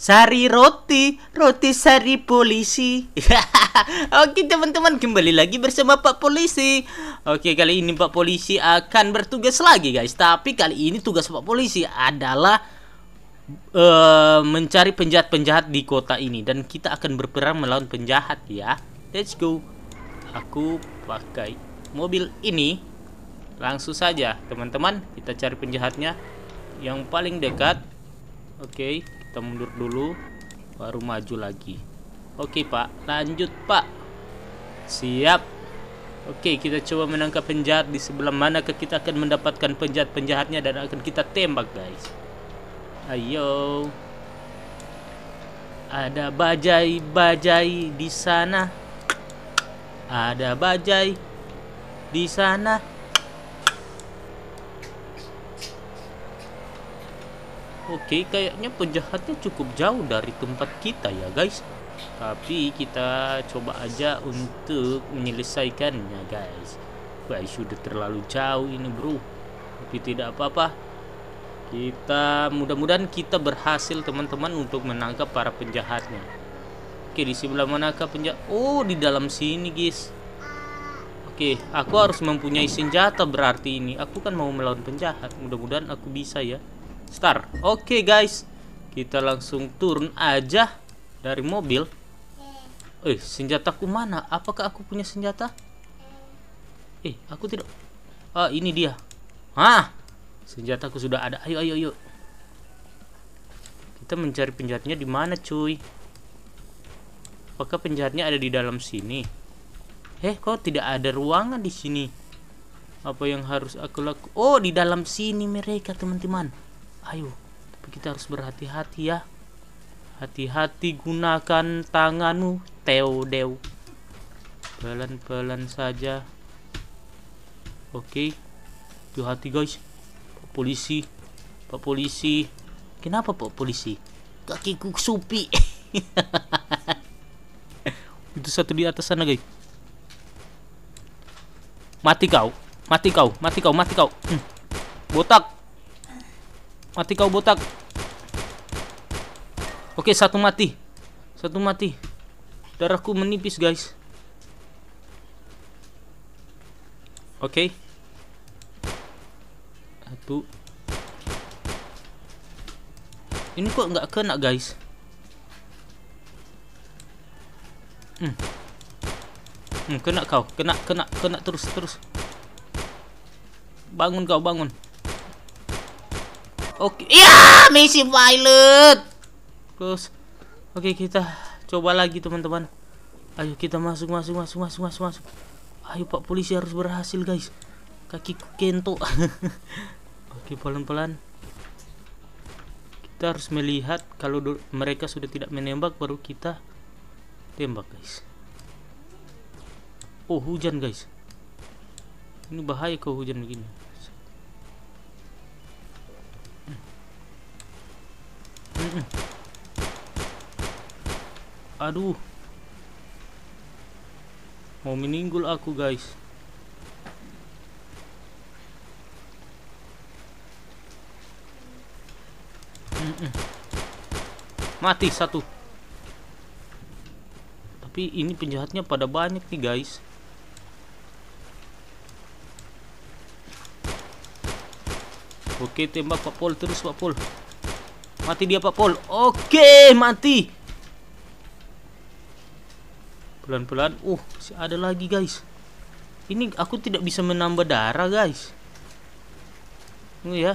Sari roti, roti sari polisi. Oke teman-teman, kembali lagi bersama Pak Polisi. Oke, kali ini Pak Polisi akan bertugas lagi guys. Tapi kali ini tugas Pak Polisi adalah uh, mencari penjahat-penjahat di kota ini. Dan kita akan berperang melawan penjahat ya. Let's go. Aku pakai mobil ini. Langsung saja teman-teman, kita cari penjahatnya. Yang paling dekat. Oke. Okay kita mundur dulu baru maju lagi oke pak lanjut pak siap oke kita coba menangkap penjahat di sebelah mana kita akan mendapatkan penjahat-penjahatnya dan akan kita tembak guys ayo ada bajai-bajai di sana ada bajai di sana Oke, kayaknya penjahatnya cukup jauh dari tempat kita ya guys. Tapi kita coba aja untuk menyelesaikannya guys. Wah, sudah terlalu jauh ini bro. Tapi tidak apa-apa. Kita mudah-mudahan kita berhasil teman-teman untuk menangkap para penjahatnya. Oke, di sebelah manakah penjahat? Oh, di dalam sini guys. Oke, aku harus mempunyai senjata berarti ini. Aku kan mau melawan penjahat. Mudah-mudahan aku bisa ya. Star. Oke okay, guys, kita langsung turun aja dari mobil. Eh, eh senjataku mana? Apakah aku punya senjata? Eh, eh aku tidak. Ah, ini dia. Ah, Senjataku sudah ada. Ayo, ayo, ayo. Kita mencari penjahatnya di mana, cuy? Apakah penjahatnya ada di dalam sini? Eh, kok tidak ada ruangan di sini? Apa yang harus aku lakukan? Oh, di dalam sini mereka, teman-teman. Ayo, tapi kita harus berhati-hati ya. Hati-hati gunakan tanganmu, Teo Dew. Pelan-pelan saja. Oke. Okay. hati guys. Pak polisi. Pak polisi. Kenapa Pak polisi? Kakiku supi. Itu satu di atas sana, guys. Mati kau. Mati kau, mati kau, mati kau. Hmm. Botak. Mati kau botak. Oke, satu mati. Satu mati. Darahku menipis, guys. Oke. Satu. Ini kok nggak kena, guys? Hmm. Hmm, kena kau. Kena, kena, kena terus, terus. Bangun kau, bangun. Oke, iya, misi pilot. Terus, Oke, kita coba lagi, teman-teman. Ayo kita masuk, masuk, masuk, masuk, masuk, masuk. Ayo Pak polisi harus berhasil, guys. Kaki kento. Oke, pelan-pelan. Kita harus melihat kalau mereka sudah tidak menembak baru kita tembak, guys. Oh, hujan, guys. Ini bahaya kalau hujan begini. Aduh. Mau meninggul aku, guys. Mati satu. Tapi ini penjahatnya pada banyak nih, guys. Oke, tembak Pak Pol terus Pak Pol. Mati dia Pak Pol. Oke, mati. Pelan-pelan. Uh, masih ada lagi, guys. Ini aku tidak bisa menambah darah, guys. Ini ya.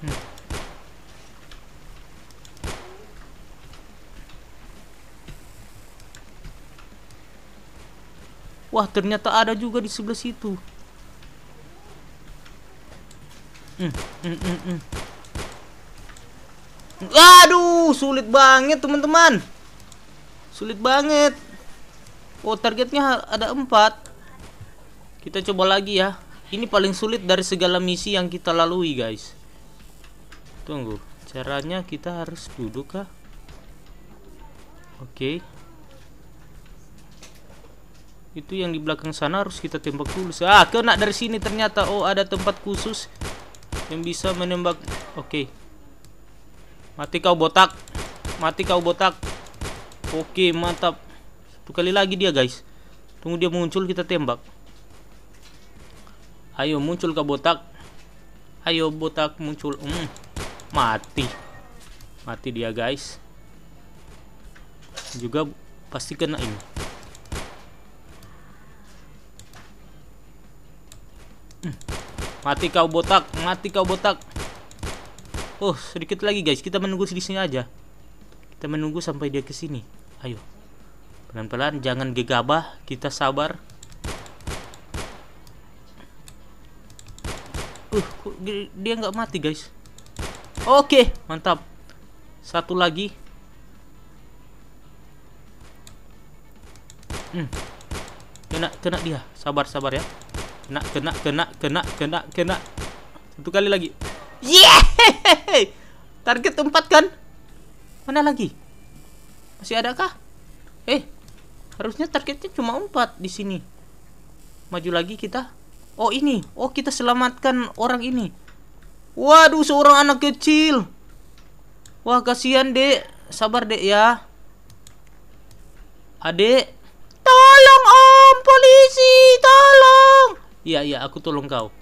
Hmm. Wah, ternyata ada juga di sebelah situ. Mm, Aduh, sulit banget teman-teman. Sulit banget. Oh, targetnya ada empat. Kita coba lagi ya. Ini paling sulit dari segala misi yang kita lalui, guys. Tunggu. Caranya kita harus duduk kah? Oke. Okay. Itu yang di belakang sana harus kita tembak dulu. Ah, kena dari sini ternyata. Oh, ada tempat khusus yang bisa menembak oke okay. mati kau botak mati kau botak oke okay, mantap satu kali lagi dia guys tunggu dia muncul kita tembak ayo muncul kau botak ayo botak muncul hmm, mati mati dia guys juga pasti kena ini hmm. Mati kau botak, mati kau botak. Oh, sedikit lagi guys, kita menunggu di sini aja. Kita menunggu sampai dia ke sini. Ayo. Pelan-pelan, jangan gegabah, kita sabar. Uh, dia nggak mati guys. Oke, mantap. Satu lagi. Hmm. Kena kena dia. Sabar sabar ya. Kena, kena, kena, kena, kena, kena. Satu kali lagi. Yeah! Target empat kan? Mana lagi? Masih adakah? Eh, harusnya targetnya cuma empat di sini. Maju lagi kita. Oh ini, oh kita selamatkan orang ini. Waduh, seorang anak kecil. Wah, kasihan, Dek. Sabar, Dek ya. Adik, tolong Om, polisi, tolong. Iya, iya, aku tolong kau.